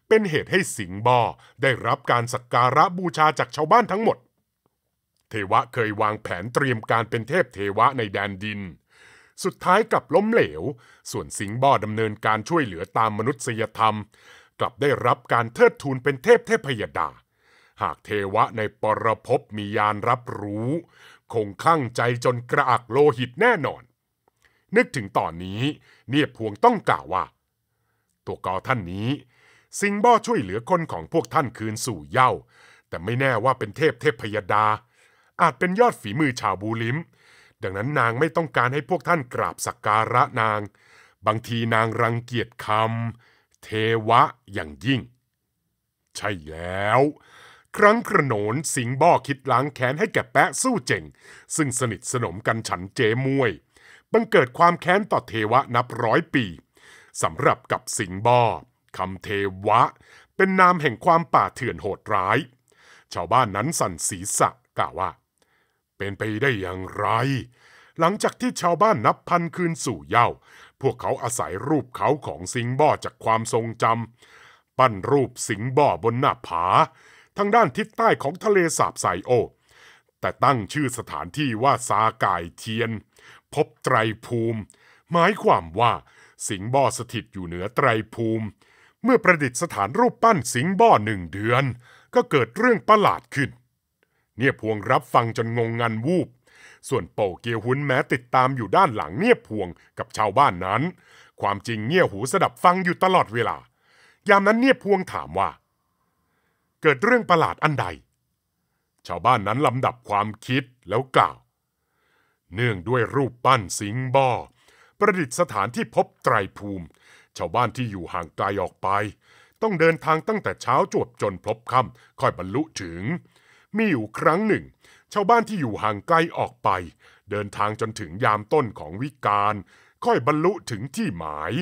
S1: เป็นเหตุให้สิงบอได้รับการสักการะบูชาจากชาวบ้านทั้งหมด เทวะเคยวางแผนเตรียมการเป็นเทพเทวะในแดนดินสุดท้ายกลับล้มเหลว ส่วนสิงบ่อดำเนินการช่วยเหลือตามมนุษยธรรม กลับได้รับการเทิดทูนเป็นเทพเทพยดา หากเทวะ ในปรภพมียานรับรู้ คงข้างใจจนกระอักโลหิตแน่นอน นึกถึงตอนนี้ เนียบพวงต้องกล่าวว่า ตัวกอท่านนี้ สิงบ่อช่วยเหลือคนของพวกท่านคืนสู่เย้าแต่ไม่แน่ว่าเป็นเทพเทพพยดา อาจเป็นยอดฝีมือชาวบูลิมดังนั้นนางไม่ต้องการให้พวกท่านกราบสักการะนาง บางทีนางรังเกียจคำเทวะอย่างยิ่ง ใช่แล้ว ครั้งกระโหนนสิงบ่อคิดล้างแค้นให้แก่แปะสู้เจ่งซึ่งสนิทสนมกันฉันเจมวย บังเกิดความแค้นต่อเทวะนับร้อยปี สำหรับกับสิงบ่อคำเทวะ เป็นนามแห่งความป่าเถื่อนโหดร้าย ชาวบ้านนั้นสั่นศีรษะกล่าวว่าเป็นไปได้อย่างไร หลังจากที่ชาวบ้านนับพันคืนสู่เย้าพวกเขาอาศัยรูปเขาของสิงบ่อจากความทรงจำปั้นรูปสิงบ่อบนหน้าผาทางด้านทิศใต้ของทะเลสาบไซโอ แต่ตั้งชื่อสถานที่ว่าซากายเทียน พบไตรภูมิ หมายความว่าสิงบ่อสถิตอยู่เหนือไตรภูมิ เมื่อประดิษฐานรูปปั้นสิงบ่อหนึ่งเดือน ก็เกิดเรื่องประหลาดขึ้นเนี่ยพวงรับฟังจนงงงันวูบ ส่วนโป่เกียวหุนแม้ติดตามอยู่ด้านหลังเนี่ยพวงกับชาวบ้านนั้น ความจริงเนี่ยหูสดับฟังอยู่ตลอดเวลา ยามนั้นเนี่ยพวงถามว่า เกิดเรื่องประหลาดอันใด ชาวบ้านนั้นลำดับความคิดแล้วกล่าว เนื่องด้วยรูปปั้นสิงบ่อประดิษฐานที่พบไตรภูมิ ชาวบ้านที่อยู่ห่างไกลออกไป ต้องเดินทางตั้งแต่เช้าจวบจนพลบค่ำค่อยบรรลุถึงมีอยู่ครั้งหนึ่ง ชาวบ้านที่อยู่ห่างไกลออกไป เดินทางจนถึงยามต้นของวิกาลค่อยบรรลุถึงที่หมาย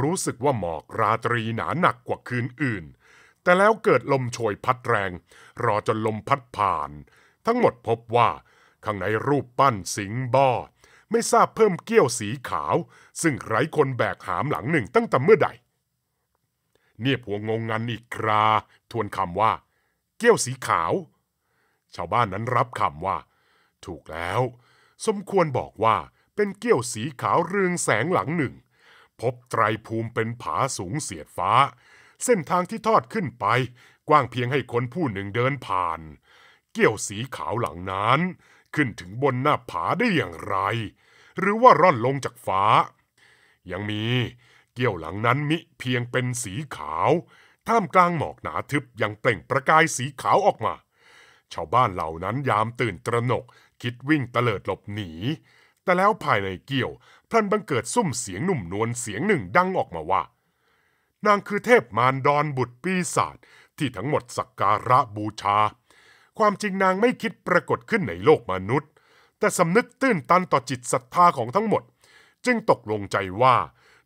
S1: รู้สึกว่าหมอกราตรีหนาหนักกว่าคืนอื่น แต่แล้วเกิดลมโชยพัดแรง รอจนลมพัดผ่าน ทั้งหมดพบว่า ข้างในรูปปั้นสิงบ่อ ไม่ทราบเพิ่มเกี้ยวสีขาว ซึ่งไร้คนแบกหามหลังหนึ่งตั้งแต่เมื่อใดเนี่ยพหัวงงงันอีกคราทวนคำว่าเกี้ยวสีขาวชาวบ้านนั้นรับคำว่า ถูกแล้ว สมควรบอกว่าเป็นเกี้ยวสีขาวเรืองแสงหลังหนึ่ง พบไตรภูมิ เป็นผาสูงเสียดฟ้า เส้นทางที่ทอดขึ้นไป กว้างเพียงให้คนผู้ หนึ่งเดินผ่าน เกี้ยวสีขาวหลังนั้น ขึ้นถึงบนหน้าผาได้อย่างไร หรือว่าร่อนลงจากฟ้า ยังมี เกี้ยวหลังนั้นมิเพียงเป็นสีขาว ท่ามกลางหมอกหนาทึบยังเปล่งประกายสีขาวออกมาชาวบ้านเหล่านั้นยามตื่นตระหนกคิดวิ่งเตลิดหลบหนี แต่แล้วภายในเกี่ยวพลันบังเกิดซุ่มเสียงหนุ่มนวลเสียงหนึ่งดังออกมาว่า นางคือเทพมารดอนบุตรปีศาจที่ทั้งหมดสักการะบูชา ความจริงนางไม่คิดปรากฏขึ้นในโลกมนุษย์ แต่สำนึกตื้นตันต่อจิตศรัทธาของทั้งหมด จึงตกลงใจว่า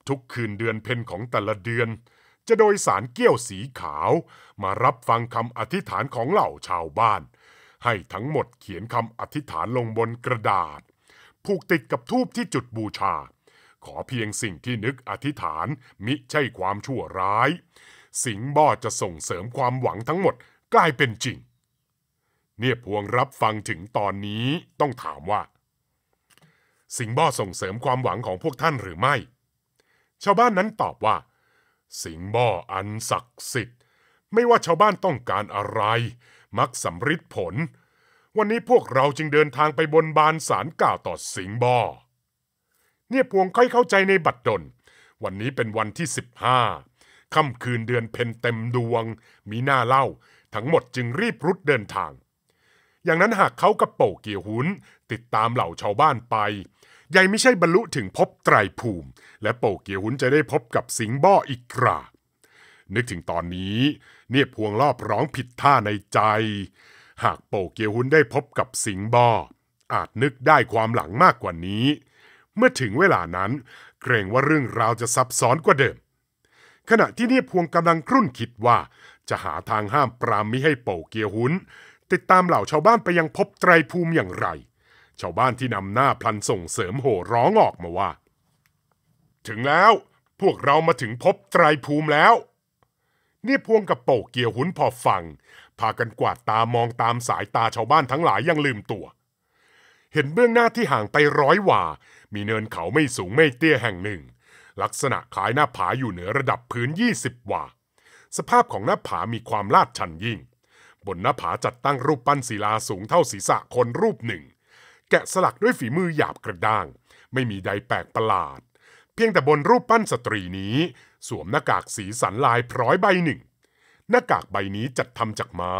S1: ทุกคืนเดือนเพ็ญของแต่ละเดือนจะโดยสารเกี้ยวสีขาว มารับฟังคำอธิษฐานของเหล่าชาวบ้าน ให้ทั้งหมดเขียนคำอธิษฐานลงบนกระดาษผูกติดกับทูบที่จุดบูชา ขอเพียงสิ่งที่นึกอธิษฐานมิใช่ความชั่วร้าย สิงบ่อจะส่งเสริมความหวังทั้งหมดกลายเป็นจริง เนี่ยพวงรับฟังถึงตอนนี้ต้องถามว่า สิงบ่อส่งเสริมความหวังของพวกท่านหรือไม่ ชาวบ้านนั้นตอบว่าสิงบ่ออันศักดิ์สิทธิ์ไม่ว่าชาวบ้านต้องการอะไร มักสำฤทธิ์ผล วันนี้พวกเราจึงเดินทางไปบนบานสารกล่าวต่อสิงบ่อ เนี่ยพวงค่อยเข้าใจในบัดดล วันนี้เป็นวันที่สิบห้าค่ำคืนเดือนเพ็ญเต็มดวงมีหน้าเล่า ทั้งหมดจึงรีบรุดเดินทาง อย่างนั้นหากเขากับโป่เกียวหุนติดตามเหล่าชาวบ้านไปยัยไม่ใช่บรรลุถึงพบไตรภูมิ และโปเกียวหุนจะได้พบกับสิงบ่ออีกครา นึกถึงตอนนี้ เนี่ยพวงรอบร้องผิดท่าในใจ หากโปเกียวหุนได้พบกับสิงบ่ออาจนึกได้ความหลังมากกว่านี้ เมื่อถึงเวลานั้น เกรงว่าเรื่องราวจะซับซ้อนกว่าเดิม ขณะที่เนี่ยพวงกำลังครุ่นคิดว่า จะหาทางห้ามปรามมิให้โปเกียวหุนติดตามเหล่าชาวบ้านไปยังพบไตรภูมิอย่างไรชาวบ้านที่นำหน้าพลันส่งเสริมโห่ร้องออกมาว่า ถึงแล้ว พวกเรามาถึงพบไตรภูมิแล้ว เนี่ยพวงกับโปกเกียวหุนพอฟัง พากันกวาดตามองตามสายตาชาวบ้านทั้งหลายยังลืมตัว เห็นเบื้องหน้าที่ห่างไปร้อยว่ามีเนินเขาไม่สูงไม่เตี้ยแห่งหนึ่ง ลักษณะคล้ายหน้าผาอยู่เหนือระดับพื้น20ว่าสภาพของหน้าผามีความลาดชันยิ่ง บนหน้าผาจัดตั้งรูปปั้นศิลาสูงเท่าศีรษะคนรูปหนึ่งแกะสลักด้วยฝีมือหยาบกระด้าง ไม่มีใดแปลกประหลาด เพียงแต่บนรูปปั้นสตรีนี้ สวมหน้ากากสีสันลายพร้อยใบหนึ่งหน้ากากใบนี้จัดทำจากไม้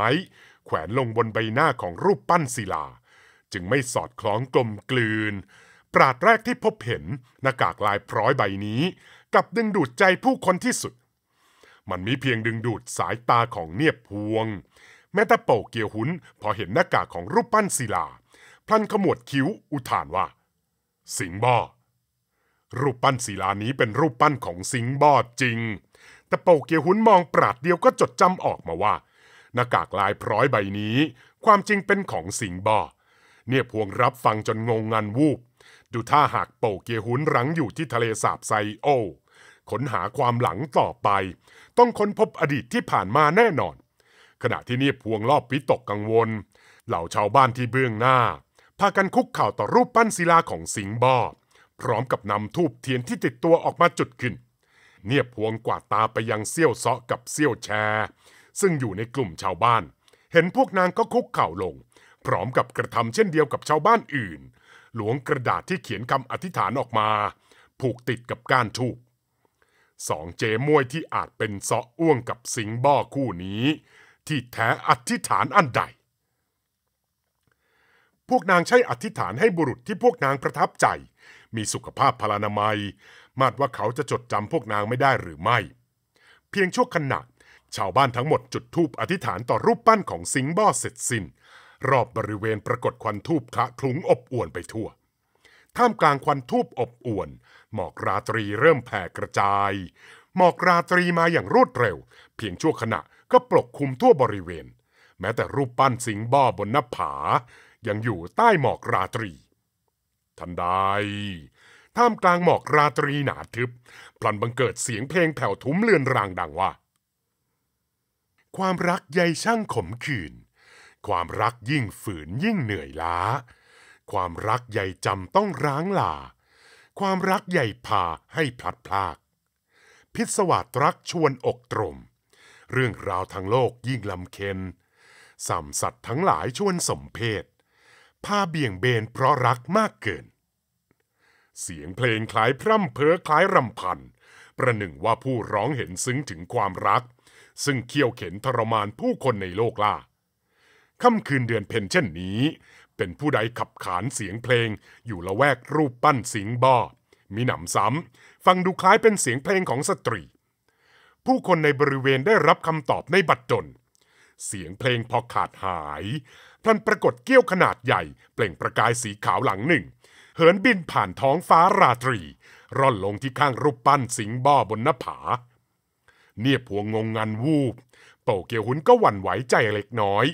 S1: แขวนลงบนใบหน้าของรูปปั้นศิลา จึงไม่สอดคล้องกลมกลืนปราดแรกที่พบเห็นหน้ากากลายพร้อยใบนี้กับดึงดูดใจผู้คนที่สุด มันมีเพียงดึงดูดสายตาของเนียบพวง แม้แต่โปเกียวหุนพอเห็นหน้ากากของรูปปั้นศิลาพลันขมวดคิ้วอุทานว่า สิงบ่อรูปปั้นศิลานี้เป็นรูปปั้นของสิงบอจริง แต่เป่าเกียวหุนมองปราดเดียวก็จดจำออกมาว่าหน้ากากลายพร้อยใบนี้ ความจริงเป็นของสิงบอเนี่ยพวงรับฟังจนงงงันวูบ ดูท่าหากเป่าเกียวหุนรังอยู่ที่ทะเลสาบไซโอค้นหาความหลังต่อไป ต้องค้นพบอดีตที่ผ่านมาแน่นอน ขณะที่เนี่ยพวงรอบวิตกกังวล เหล่าชาวบ้านที่เบื้องหน้าพากันคุกเข่าต่อรูปปั้นศิลาของสิงบ่อพร้อมกับนำทูบเทียนที่ติดตัวออกมาจุดขึ้น เนียบพวงกวาดตาไปยังเซี่ยวเซาะกับเซี่ยวแชร์ซึ่งอยู่ในกลุ่มชาวบ้าน เห็นพวกนางก็คุกเข่าลง พร้อมกับกระทำเช่นเดียวกับชาวบ้านอื่น หลวงกระดาษที่เขียนคำอธิษฐานออกมา ผูกติดกับก้านทูบสองเจมวยที่อาจเป็นเซาะอ้วงกับสิงบ่อคู่นี้ที่แท้อธิษฐานอันใดพวกนางใช้อธิษฐานให้บุรุษที่พวกนางประทับใจ มีสุขภาพพลานามัย มาดว่าเขาจะจดจำพวกนางไม่ได้หรือไม่ เพียงชั่วขณะ ชาวบ้านทั้งหมดจุดธูปอธิษฐานต่อรูปปั้นของสิงห์บ่อเสร็จสิ้นรอบบริเวณปรากฏควันธูปคะคลุ้งอบอวนไปทั่ว ท่ามกลางควันธูปอบอวนหมอกราตรีเริ่มแผ่กระจายหมอกราตรีมาอย่างรวดเร็ว เพียงชั่วขณะก็ปกคลุมทั่วบริเวณ แม้แต่รูปปั้นสิงห์บ่อบนหน้าผายังอยู่ใต้หมอกราตรี ทันใด ท่ามกลางหมอกราตรีหนาทึบ พลันบังเกิดเสียงเพลงแผ่วทุ้มเลือนรางดังว่า ความรักใยช่างขมขื่น ความรักยิ่งฝืนยิ่งเหนื่อยล้า ความรักใหญ่จำต้องร้างลา ความรักใหญ่พาให้พลัดพราก พิศวาตรักชวนอก ตรม เรื่องราวทางโลกยิ่งลำเค็นสัมสัตว์ทั้งหลายชวนสมเพศพาเบี่ยงเบนเพราะรักมากเกิน เสียงเพลงคล้ายพร่ำเพ้อคล้ายรำพัน ประหนึ่งว่าผู้ร้องเห็นซึ้งถึงความรัก ซึ่งเคี่ยวเข็นทรมานผู้คนในโลกล่าค่ำคืนเดือนเพ็ญเช่นนี้ เป็นผู้ใดขับขานเสียงเพลงอยู่ละแวกรูปปั้นสิงบ่อ มีหนำซ้ำฟังดูคล้ายเป็นเสียงเพลงของสตรี ผู้คนในบริเวณได้รับคำตอบในบัดจนเสียงเพลงพอขาดหายพลันปรากฏเกี้ยวขนาดใหญ่เปล่งประกายสีขาวหลังหนึ่ง เหินบินผ่านท้องฟ้าราตรีร่อนลงที่ข้างรูปปั้นสิงบ่อบนหน้าผา เนี่ยพวงงงงันวูบโปเกียวหุนก็หวั่นไหวใจเล็กน้อย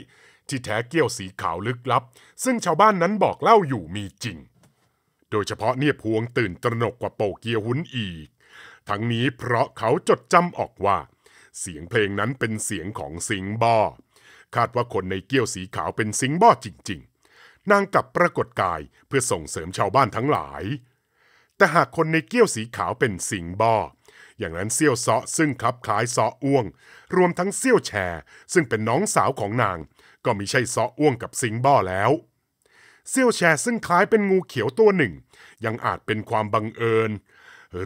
S1: ที่แท้เกี้ยวสีขาวลึกลับ ซึ่งชาวบ้านนั้นบอกเล่าอยู่มีจริง โดยเฉพาะเนี่ยพวงตื่นตระหนกกว่าโปเกียวหุนอีก ทั้งนี้เพราะเขาจดจำออกว่า เสียงเพลงนั้นเป็นเสียงของสิงบ่อคาดว่าคนในเกี้ยวสีขาวเป็นสิงบ้อจริงๆ นางกลับปรากฏกายเพื่อส่งเสริมชาวบ้านทั้งหลาย แต่หากคนในเกี้ยวสีขาวเป็นสิงบ้ออย่างนั้นเซี่ยวเซาะซึ่งคลับคล้ายซาะอ้วง รวมทั้งเซี่ยวแช่ซึ่งเป็นน้องสาวของนาง ก็มิใช่ซาะอ้วงกับสิงบ้อแล้วเซี่ยวแช่ซึ่งคล้ายเป็นงูเขียวตัวหนึ่ง ยังอาจเป็นความบังเอิญ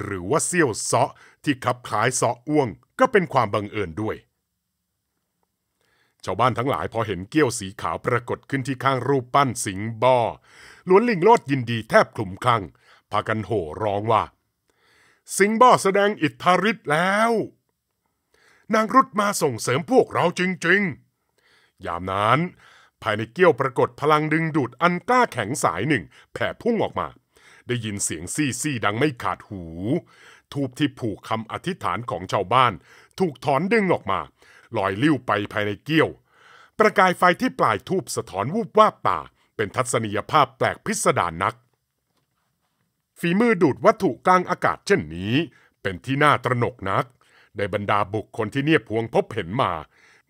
S1: หรือว่าเซี่ยวเซาะที่คลับคล้ายซาะอ้วง ก็เป็นความบังเอิญด้วยชาวบ้านทั้งหลายพอเห็นเกี้ยวสีขาวปรากฏขึ้นที่ข้างรูปปั้นสิงบ่อล้วนลิงโลดยินดีแทบคลุมคลั่งพากันโห่ร้องว่า สิงบ่อแสดงอิทธาฤทธิ์แล้ว นางรุดมาส่งเสริมพวกเราจริงๆ ยามนั้น ภายในเกี้ยวปรากฏพลังดึงดูด อันกล้าแข็งสายหนึ่งแผ่พุ่งออกมา ได้ยินเสียงซี่ซี่ดังไม่ขาดหูทูบที่ผูกคำอธิษฐานของชาวบ้าน ถูกถอนดึงออกมาลอยลิ้วไปภายในเกี้ยว ประกายไฟที่ปลายทูบสะท้อนวูบว่าป่า เป็นทัศนียภาพแปลกพิสดารนัก ฝีมือดูดวัตถุกลางอากาศเช่นนี้ เป็นที่น่าตระหนกนัก ในบรรดาบุคคลที่เนียบพวงพบเห็นมา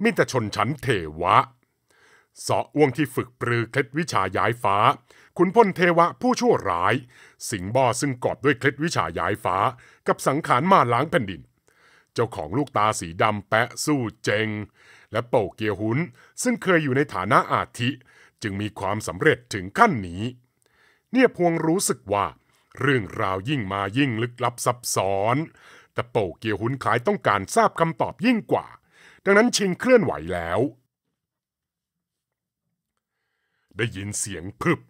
S1: มิแต่ชนชั้นเทวะเสาะอ้วงที่ฝึกปรือเคล็ดวิชาย้ายฟ้าขุนพลเทวะผู้ชั่วร้าย สิงบ่อซึ่งกอบด้วยเคล็ดวิชาย้ายฟ้า กับสังขารมาล้างแผ่นดินเจ้าของลูกตาสีดำแปะสู้เจงและเป่าเกียหุนซึ่งเคยอยู่ในฐานะอาทิจึงมีความสำเร็จถึงขั้นนี้ เนี่ยพวงรู้สึกว่า เรื่องราวยิ่งมายิ่งลึกลับซับซ้อนแต่เป่าเกียหุนขายต้องการทราบคำตอบยิ่งกว่า ดังนั้นชิงเคลื่อนไหวแล้ว ได้ยินเสียงพึบ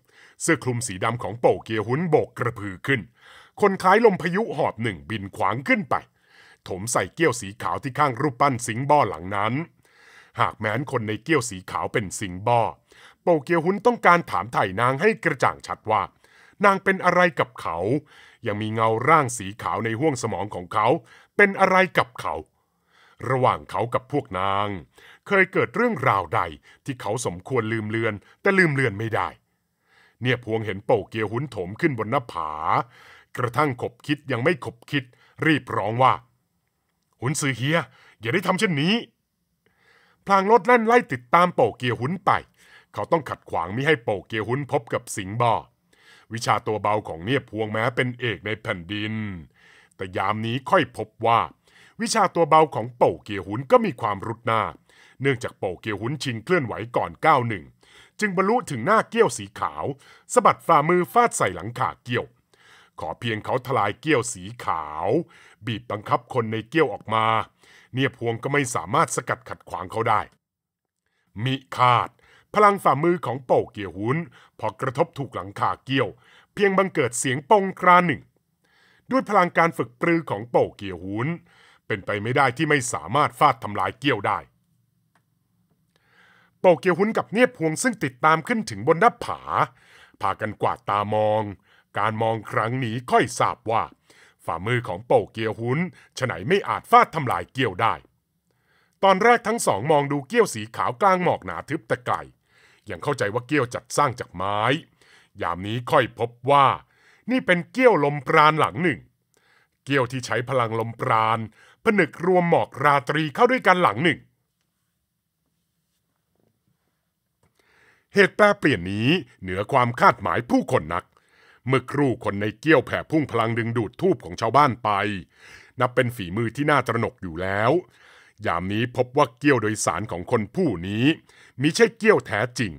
S1: เสื้อคลุมสีดำของเป่าเกียหุนโบกกระพือขึ้น คนคล้ายลมพายุหอบหนึ่งบินขวางขึ้นไปถมใส่เกี้ยวสีขาวที่ข้างรูปปั้นสิงบ่อหลังนั้น หากแม้นคนในเกี้ยวสีขาวเป็นสิงบ่อ โปเกียวหุนต้องการถามไถ่นางให้กระจ่างชัดว่า นางเป็นอะไรกับเขา ยังมีเงาร่างสีขาวในห้วงสมองของเขา เป็นอะไรกับเขา ระหว่างเขากับพวกนาง เคยเกิดเรื่องราวใดที่เขาสมควรลืมเลือน แต่ลืมเลือนไม่ได้ เนี่ยพวงเห็นโปเกียวหุนโถมขึ้นบนหน้าผา กระทั่งขบคิดยังไม่ขบคิด รีบร้องว่าหุนซือเฮียอย่าได้ทำเช่นนี้ พลางรถแล่นไล่ติดตามโปเกียวหุนไป เขาต้องขัดขวางมิให้โปเกียวหุนพบกับสิงบอวิชาตัวเบาของเนียบพวงแม้เป็นเอกในแผ่นดิน แต่ยามนี้ค่อยพบว่า วิชาตัวเบาของโปเกียวหุนก็มีความรุดหน้า เนื่องจากโปเกียวหุนชิงเคลื่อนไหวก่อนก้าวหนึ่งจึงบรรลุถึงหน้าเกี้ยวสีขาวสะบัดฝ่ามือฟาดใส่หลังขาเกี้ยวขอเพียงเขาทลายเกี้ยวสีขาวบีบบังคับคนในเกี้ยวออกมา เนี่ยพวงก็ไม่สามารถสกัดขัดขวางเขาได้มิคาด พลังฝ่ามือของโป่เกี่ยวหุนพอกระทบถูกหลังคาเกี้ยว เพียงบังเกิดเสียงปงกราหนึ่ง ด้วยพลังการฝึกปรือของโป่เกี่ยวหุนเป็นไปไม่ได้ที่ไม่สามารถฟาดทำลายเกี้ยวได้โปเกียวหุนกับเนียบพวงซึ่งติดตามขึ้นถึงบนหน้าผาพากันกวาดตามองการมองครั้งนี้ค่อยทราบว่า ฝ่ามือของโปเกียวหุนฉไหนไม่อาจฟาดทำลายเกี้ยวได้ ตอนแรกทั้งสองมองดูเกี้ยวสีขาวกลางหมอกหนาทึบตะไกลยังเข้าใจว่าเกี้ยวจัดสร้างจากไม้ ยามนี้ค่อยพบว่า นี่เป็นเกี้ยวลมปราณหลังหนึ่ง เกี้ยวที่ใช้พลังลมปราณผนึกรวมหมอกราตรีเข้าด้วยกันหลังหนึ่ง เหตุแปรเปลี่ยนนี้เหนือความคาดหมายผู้คนนักเมื่อครู่คนในเกี้ยวแผ่พุ่งพลังดึงดูดทูบของชาวบ้านไป นับเป็นฝีมือที่น่าตระหนกอยู่แล้วยามนี้พบว่าเกี้ยวโดยสารของคนผู้นี้มิใช่เกี้ยวแท้จริง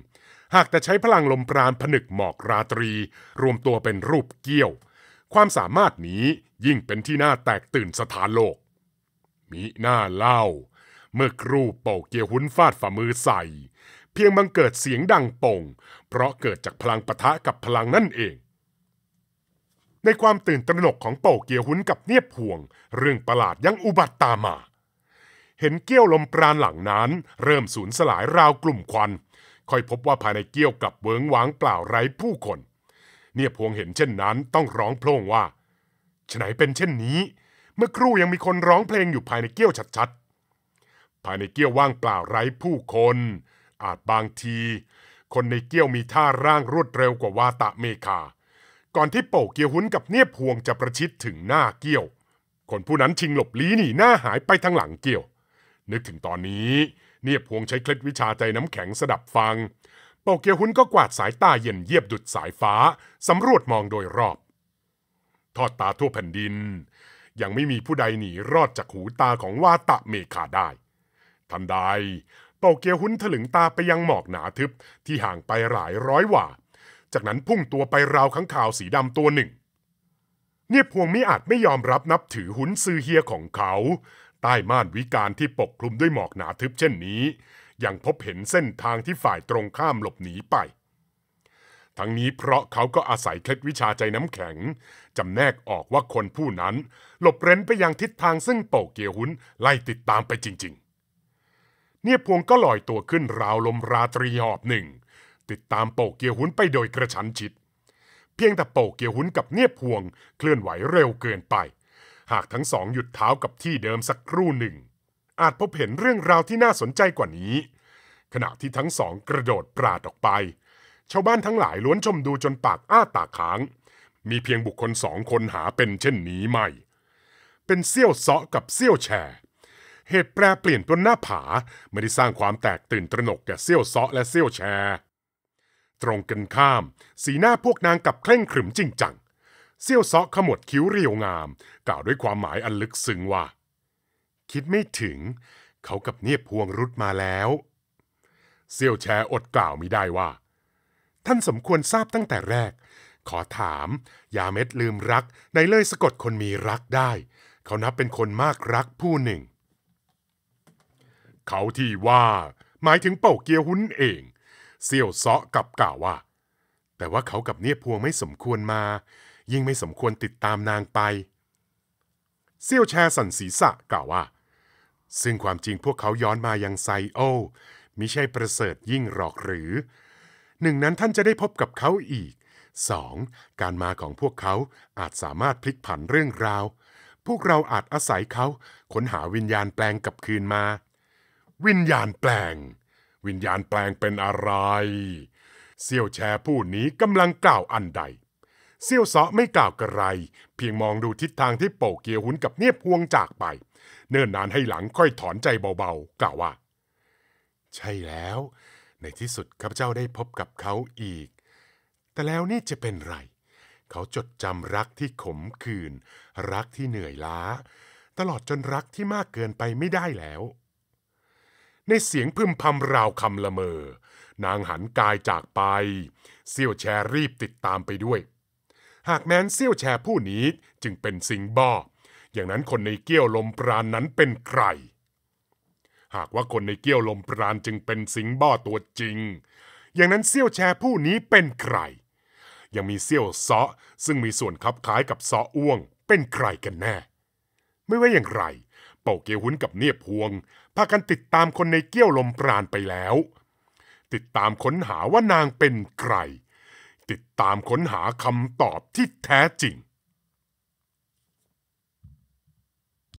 S1: หากแต่ใช้พลังลมปราณผนึกหมอกราตรี รวมตัวเป็นรูปเกี้ยว ความสามารถนี้ยิ่งเป็นที่น่าแตกตื่นสถานโลกมิหน้าเล่า เมื่อครูเป่าเกียวหุ้นฟาดฝ่ามือใส่ เพียงบังเกิดเสียงดังป่งเพราะเกิดจากพลังปะทะกับพลังนั่นเองในความตื่นตระหนกของโปเกียวหุนกับเนียบห่วงเรื่องประหลาดยังอุบัติตามมาเห็นเกี้ยวลมปราณหลังนั้น เริ่มสูญสลายราวกลุ่มควัน ค่อยพบว่าภายในเกี้ยวกลับเวิงหวางเปล่าไร้ผู้คน เนียบห่วงเห็นเช่นนั้นต้องร้องโพล่งว่าฉไหนเป็นเช่นนี้ เมื่อครู่ยังมีคนร้องเพลงอยู่ภายในเกี้ยวชัด ๆ ภายในเกี้ยวว่างเปล่าไร้ผู้คน อาจบางที คนในเกี้ยวมีท่าร่างรวดเร็วกว่าวาตะเมคาก่อนที่โป่เกียวหุนกับเนียบพวงจะประชิดถึงหน้าเกี้ยว คนผู้นั้นชิงหลบลี้หนีหน้าหายไปทางหลังเกี้ยว นึกถึงตอนนี้ เนียบพวงใช้เคล็ดวิชาใจน้ำแข็งสดับฟังโป่เกียวหุนก็กวาดสายตาเย็นเยียบดุดสายฟ้าสำรวจมองโดยรอบ ทอดตาทั่วแผ่นดิน ยังไม่มีผู้ใดหนีรอดจากหูตาของวาตะเมคาได้ทันใดโตเกียวหุนถลึงตาไปยังหมอกหนาทึบที่ห่างไปหลายร้อยว่าจากนั้นพุ่งตัวไปราวข้างข่าวสีดำตัวหนึ่งเงียบพวงมิอาจไม่ยอมรับนับถือหุนซือเฮียของเขา ใต้ม่านวิการที่ปกคลุมด้วยหมอกหนาทึบเช่นนี้ ยังพบเห็นเส้นทางที่ฝ่ายตรงข้ามหลบหนีไป ทั้งนี้เพราะเขาก็อาศัยเคล็ดวิชาใจน้ำแข็งจำแนกออกว่าคนผู้นั้น หลบเร้นไปยังทิศทางซึ่งโปกเกียวหุนไล่ติดตามไปจริงๆ เนี่ยพวงก็ลอยตัวขึ้นราวลมราตรีหอบหนึ่งติดตามโป่เกียวหุนไปโดยกระชั้นชิด เพียงแต่โป่เกียวหุนกับเนียบพวง เคลื่อนไหวเร็วเกินไป หากทั้งสองหยุดเท้ากับที่เดิมสักครู่หนึ่ง อาจพบเห็นเรื่องราวที่น่าสนใจกว่านี้ ขณะที่ทั้งสองกระโดดปราดออกไป ชาวบ้านทั้งหลายล้วนชมดูจนปากอ้าตาค้าง มีเพียงบุคคลสองคนหาเป็นเช่นนี้ไม่ เป็นเซี่ยวเซาะกับเซี่ยวแชเหตุแปรเปลี่ยนบนหน้าผาไม่ได้สร้างความแตกตื่นตระหนกแก่เซี่ยวเซาะและเซี่ยวแชตรงกันข้าม สีหน้าพวกนางกับเคร่งขรึมจริงจัง เซี่ยวซาะขมวดคิ้วเรียวงาม กล่าวด้วยความหมายอันลึกซึ้งว่า คิดไม่ถึง เขากับเนียบพวงรุดมาแล้ว เซี่ยวแชอดกล่าวมิได้ว่า ท่านสมควรทราบตั้งแต่แรก ขอถาม ยาเม็ดลืมรักในเล่ยสะกดคนมีรักได้ เขานับเป็นคนมากรักผู้หนึ่ง เขาที่ว่า หมายถึงเป่าเกียหุ้นเองเซี่ยวเซาะกับกล่าวว่า แต่ว่าเขากับเนี่ยพวงไม่สมควรมา ยิ่งไม่สมควรติดตามนางไปเซี่ยวแชสันศีษะกล่าวว่า ซึ่งความจริงพวกเขาย้อนมายังไซโอมิใช่ประเสริฐยิ่งหรอกหรือหนึ่งนั้นท่านจะได้พบกับเขาอีกสองการมาของพวกเขาอาจสามารถพลิกผันเรื่องราว พวกเราอาจอาศัยเขาค้นหาวิญญาณแปลงกลับคืนมา วิญญาณแปลงวิญญาณแปลงเป็นอะไร เซี่ยวแชผู้นี้กำลังกล่าวอันใด เซี่ยวเสาะไม่กล่าวกระไร เพียงมองดูทิศทางที่โป่เกียวหุนกับเนียบพวงจากไป เนิ่นนานให้หลังค่อยถอนใจเบาๆกล่าวว่า ใช่แล้ว ในที่สุดข้าพเจ้าได้พบกับเขาอีก แต่แล้วนี่จะเป็นไร เขาจดจำรักที่ขมขื่นรักที่เหนื่อยล้า ตลอดจนรักที่มากเกินไปไม่ได้แล้วในเสียงพึมพำราวคำละเมอ นางหันกายจากไปเซี่ยวแชร์รีบติดตามไปด้วย หากแม้นเซี่ยวแชร์ผู้นี้จึงเป็นสิงบ่ออย่างนั้นคนในเกี้ยวลมปราณนนั้นเป็นใคร หากว่าคนในเกี้ยวลมปราณจึงเป็นสิงบ่อตัวจริง อย่างนั้นเซี่ยวแชร์ผู้นี้เป็นใคร ยังมีเซี่ยวเซาะซึ่งมีส่วนคลับคล้ายกับเซาะอ้วง เป็นใครกันแน่ ไม่ว่าอย่างไร เป่าเกียวหุนกับเนียบพวงพากันติดตามคนในเกี้ยวลมปราณไปแล้ว ติดตามค้นหาว่านางเป็นใคร ติดตามค้นหาคำตอบที่แท้จริง